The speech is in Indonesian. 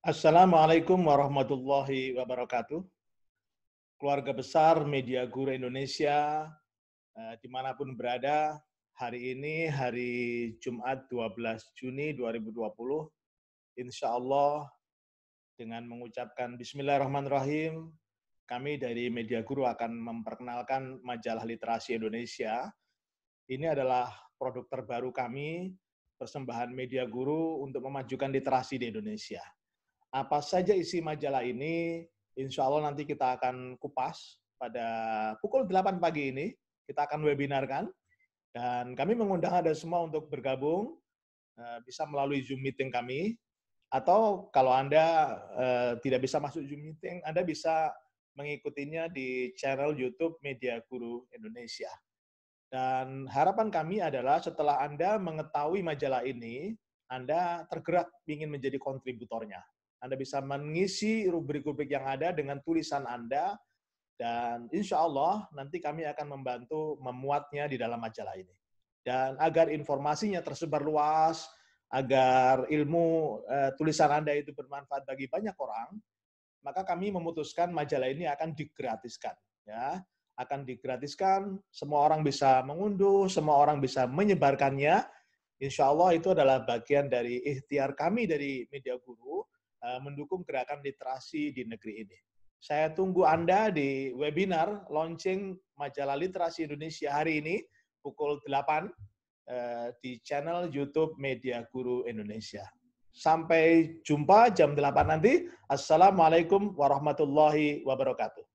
Assalamualaikum warahmatullahi wabarakatuh. Keluarga besar Media Guru Indonesia, eh, dimanapun berada, hari ini hari Jumat 12 Juni 2020, insya Allah dengan mengucapkan Bismillahirrahmanirrahim, kami dari Media Guru akan memperkenalkan majalah literasi Indonesia. Ini adalah produk terbaru kami, persembahan Media Guru untuk memajukan literasi di Indonesia apa saja isi majalah ini, insya Allah nanti kita akan kupas pada pukul 8 pagi ini. Kita akan webinarkan. Dan kami mengundang Anda semua untuk bergabung, eh, bisa melalui Zoom meeting kami. Atau kalau Anda eh, tidak bisa masuk Zoom meeting, Anda bisa mengikutinya di channel YouTube Media Guru Indonesia. Dan harapan kami adalah setelah Anda mengetahui majalah ini, Anda tergerak ingin menjadi kontributornya. Anda bisa mengisi rubrik-rubrik yang ada dengan tulisan Anda, dan insya Allah nanti kami akan membantu memuatnya di dalam majalah ini. Dan agar informasinya tersebar luas, agar ilmu eh, tulisan Anda itu bermanfaat bagi banyak orang, maka kami memutuskan majalah ini akan digratiskan. Ya, akan digratiskan, semua orang bisa mengunduh, semua orang bisa menyebarkannya. Insya Allah itu adalah bagian dari ikhtiar kami dari Media Guru Eh, mendukung gerakan literasi di negeri ini. Saya tunggu Anda di webinar launching majalah literasi Indonesia hari ini pukul 8 eh, di channel YouTube Media Guru Indonesia. Sampai jumpa jam 8 nanti. Assalamualaikum warahmatullahi wabarakatuh.